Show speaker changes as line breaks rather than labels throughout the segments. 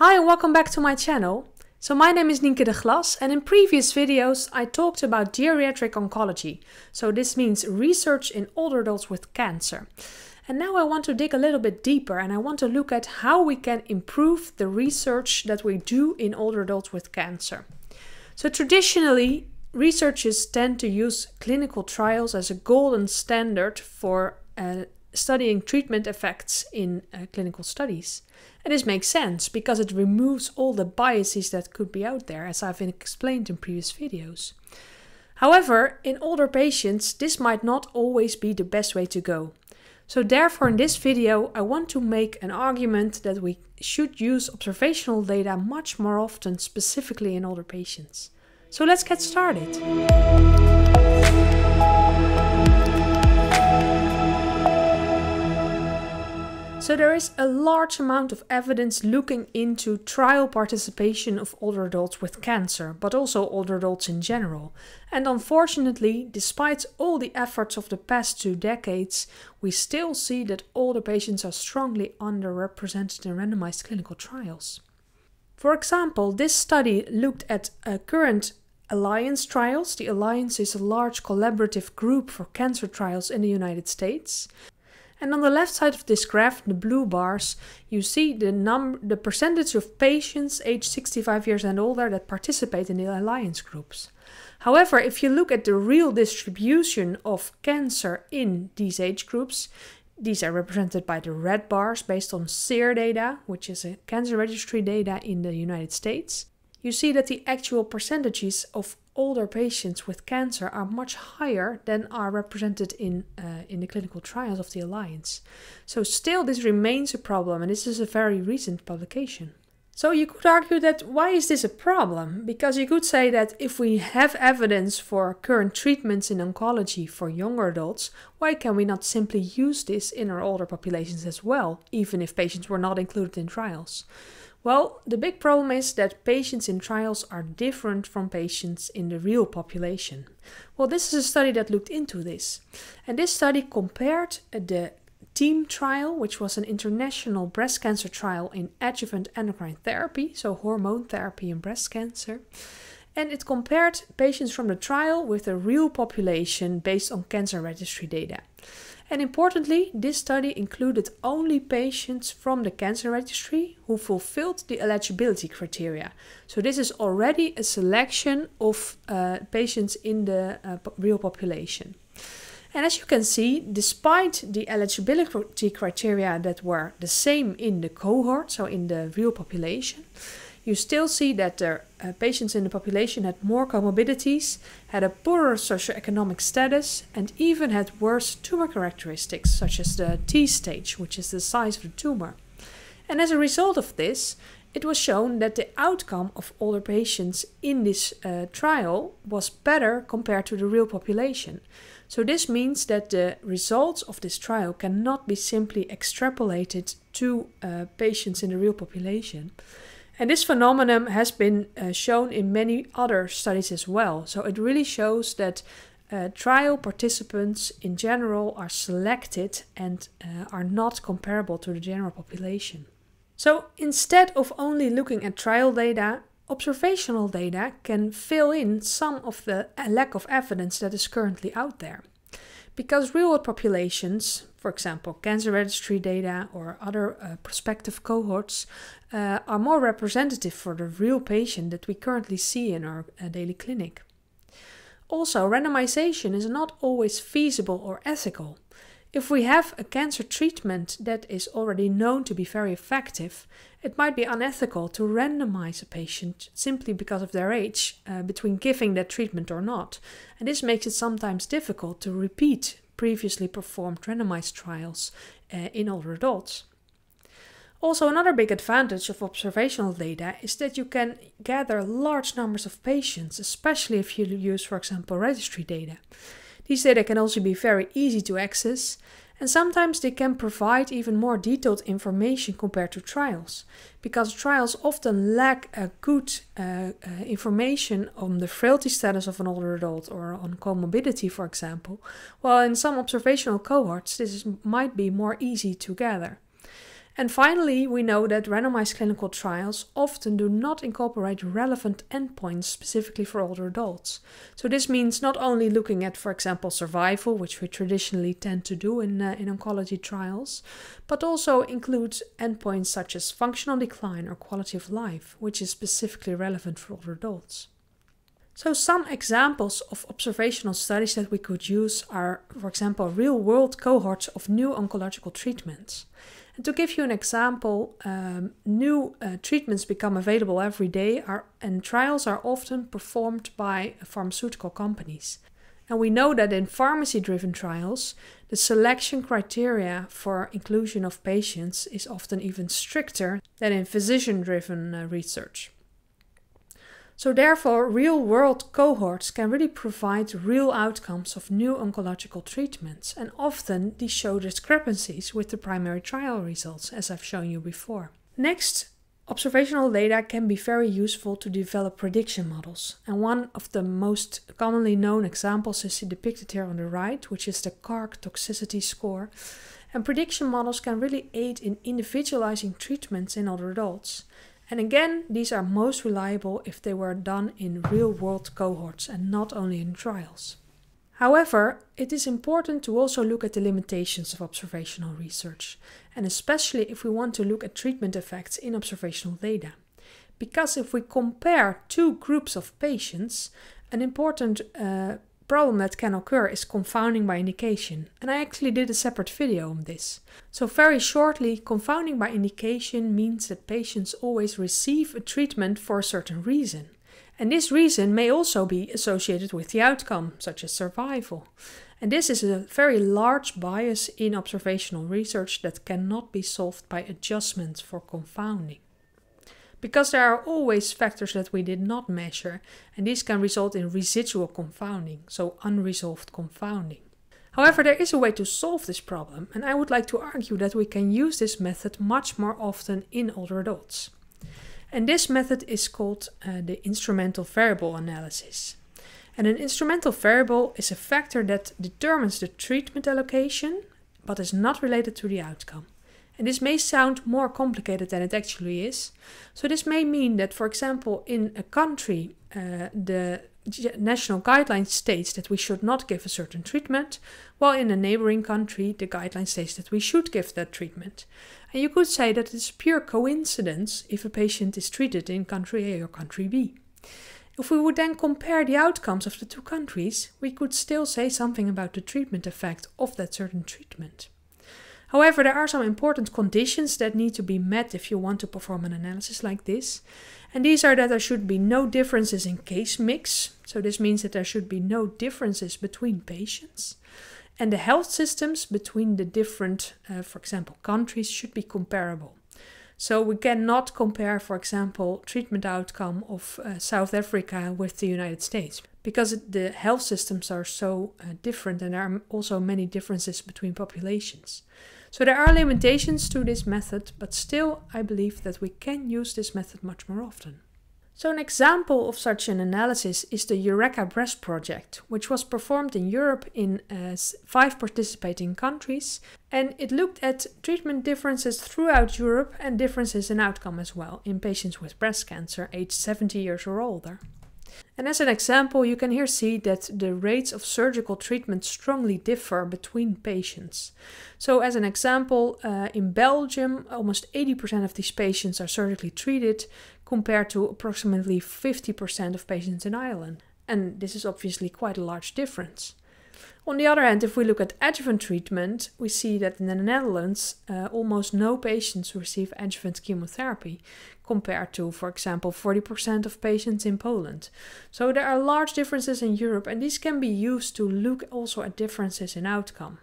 Hi and welcome back to my channel. So my name is Nienke de Glas and in previous videos I talked about geriatric oncology. So this means research in older adults with cancer. And now I want to dig a little bit deeper and I want to look at how we can improve the research that we do in older adults with cancer. So traditionally researchers tend to use clinical trials as a golden standard for uh, studying treatment effects in uh, clinical studies. And this makes sense because it removes all the biases that could be out there, as I've explained in previous videos. However, in older patients, this might not always be the best way to go. So therefore, in this video, I want to make an argument that we should use observational data much more often, specifically in older patients. So let's get started. So there is a large amount of evidence looking into trial participation of older adults with cancer, but also older adults in general. And unfortunately, despite all the efforts of the past two decades, we still see that older patients are strongly underrepresented in randomized clinical trials. For example, this study looked at uh, current Alliance trials. The Alliance is a large collaborative group for cancer trials in the United States. And on the left side of this graph, the blue bars, you see the number, the percentage of patients aged 65 years and older that participate in the alliance groups. However, if you look at the real distribution of cancer in these age groups, these are represented by the red bars based on SEER data, which is a cancer registry data in the United States you see that the actual percentages of older patients with cancer are much higher than are represented in uh, in the clinical trials of the alliance. So still this remains a problem and this is a very recent publication. So you could argue that why is this a problem? Because you could say that if we have evidence for current treatments in oncology for younger adults, why can we not simply use this in our older populations as well, even if patients were not included in trials? Well, the big problem is that patients in trials are different from patients in the real population. Well, this is a study that looked into this. And this study compared uh, the TEAM trial, which was an international breast cancer trial in adjuvant endocrine therapy, so hormone therapy in breast cancer. And it compared patients from the trial with the real population based on cancer registry data. And importantly, this study included only patients from the cancer registry who fulfilled the eligibility criteria. So this is already a selection of uh, patients in the uh, real population. And as you can see, despite the eligibility criteria that were the same in the cohort, so in the real population, you still see that the uh, patients in the population had more comorbidities, had a poorer socioeconomic status, and even had worse tumor characteristics, such as the T stage, which is the size of the tumor. And as a result of this, it was shown that the outcome of older patients in this uh, trial was better compared to the real population. So this means that the results of this trial cannot be simply extrapolated to uh, patients in the real population. And this phenomenon has been uh, shown in many other studies as well. So it really shows that uh, trial participants in general are selected and uh, are not comparable to the general population. So instead of only looking at trial data, observational data can fill in some of the uh, lack of evidence that is currently out there. Because real world populations, for example, cancer registry data or other uh, prospective cohorts, uh, are more representative for the real patient that we currently see in our uh, daily clinic. Also, randomization is not always feasible or ethical. If we have a cancer treatment that is already known to be very effective, it might be unethical to randomize a patient simply because of their age uh, between giving that treatment or not, and this makes it sometimes difficult to repeat previously performed randomized trials uh, in older adults. Also, another big advantage of observational data is that you can gather large numbers of patients, especially if you use, for example, registry data. These data can also be very easy to access, and sometimes they can provide even more detailed information compared to trials, because trials often lack a good uh, uh, information on the frailty status of an older adult or on comorbidity, for example, while in some observational cohorts this is, might be more easy to gather. And finally, we know that randomized clinical trials often do not incorporate relevant endpoints specifically for older adults. So this means not only looking at, for example, survival, which we traditionally tend to do in, uh, in oncology trials, but also includes endpoints such as functional decline or quality of life, which is specifically relevant for older adults. So some examples of observational studies that we could use are, for example, real-world cohorts of new oncological treatments. And to give you an example, um, new uh, treatments become available every day are, and trials are often performed by pharmaceutical companies. And we know that in pharmacy driven trials, the selection criteria for inclusion of patients is often even stricter than in physician driven uh, research. So therefore, real-world cohorts can really provide real outcomes of new oncological treatments, and often these show discrepancies with the primary trial results, as I've shown you before. Next, Observational data can be very useful to develop prediction models, and one of the most commonly known examples is depicted here on the right, which is the CARC toxicity score. And prediction models can really aid in individualizing treatments in older adults. And again, these are most reliable if they were done in real world cohorts and not only in trials. However, it is important to also look at the limitations of observational research, and especially if we want to look at treatment effects in observational data. Because if we compare two groups of patients, an important uh, problem that can occur is confounding by indication, and I actually did a separate video on this. So very shortly, confounding by indication means that patients always receive a treatment for a certain reason. And this reason may also be associated with the outcome, such as survival. And this is a very large bias in observational research that cannot be solved by adjustments for confounding because there are always factors that we did not measure, and these can result in residual confounding, so unresolved confounding. However, there is a way to solve this problem, and I would like to argue that we can use this method much more often in older adults. And this method is called uh, the instrumental variable analysis. And an instrumental variable is a factor that determines the treatment allocation, but is not related to the outcome. And this may sound more complicated than it actually is. So this may mean that, for example, in a country, uh, the national guideline states that we should not give a certain treatment, while in a neighboring country, the guideline states that we should give that treatment. And you could say that it's pure coincidence if a patient is treated in country A or country B. If we would then compare the outcomes of the two countries, we could still say something about the treatment effect of that certain treatment. However, there are some important conditions that need to be met if you want to perform an analysis like this. And these are that there should be no differences in case mix. So this means that there should be no differences between patients. And the health systems between the different, uh, for example, countries should be comparable. So we cannot compare, for example, treatment outcome of uh, South Africa with the United States because the health systems are so uh, different and there are also many differences between populations. So there are limitations to this method, but still I believe that we can use this method much more often. So an example of such an analysis is the Eureka Breast Project, which was performed in Europe in uh, five participating countries, and it looked at treatment differences throughout Europe and differences in outcome as well in patients with breast cancer aged 70 years or older. And as an example, you can here see that the rates of surgical treatment strongly differ between patients. So as an example, uh, in Belgium, almost 80% of these patients are surgically treated compared to approximately 50% of patients in Ireland. And this is obviously quite a large difference. On the other hand, if we look at adjuvant treatment, we see that in the Netherlands, uh, almost no patients receive adjuvant chemotherapy, compared to, for example, 40% of patients in Poland. So there are large differences in Europe, and these can be used to look also at differences in outcome.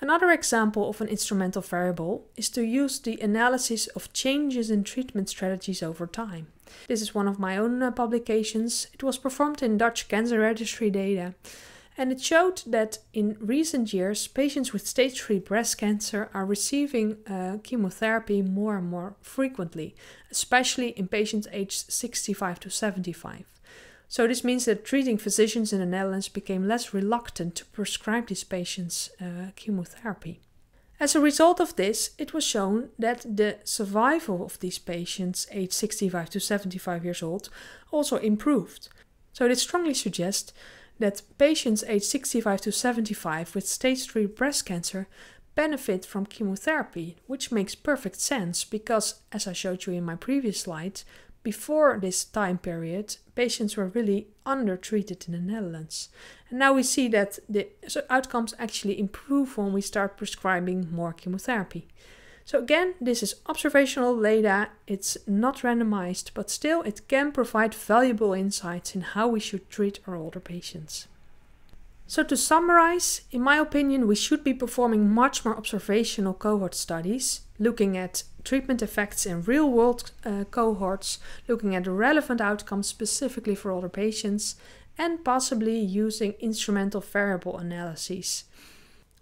Another example of an instrumental variable is to use the analysis of changes in treatment strategies over time. This is one of my own uh, publications. It was performed in Dutch cancer registry data and it showed that in recent years, patients with stage 3 breast cancer are receiving uh, chemotherapy more and more frequently, especially in patients aged 65 to 75. So, this means that treating physicians in the Netherlands became less reluctant to prescribe these patients uh, chemotherapy. As a result of this, it was shown that the survival of these patients aged 65 to 75 years old also improved. So, this strongly suggests that patients aged 65 to 75 with stage 3 breast cancer benefit from chemotherapy, which makes perfect sense because, as I showed you in my previous slides, before this time period, patients were really undertreated in the Netherlands. And now we see that the outcomes actually improve when we start prescribing more chemotherapy. So again, this is observational data, it's not randomized, but still it can provide valuable insights in how we should treat our older patients. So to summarize, in my opinion, we should be performing much more observational cohort studies, looking at treatment effects in real world uh, cohorts, looking at relevant outcomes specifically for older patients, and possibly using instrumental variable analyses.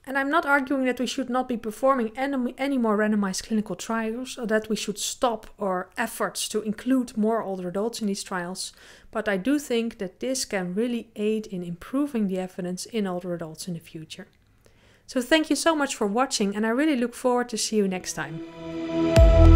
And I'm not arguing that we should not be performing any more randomized clinical trials or that we should stop our efforts to include more older adults in these trials, but I do think that this can really aid in improving the evidence in older adults in the future. So thank you so much for watching and I really look forward to see you next time.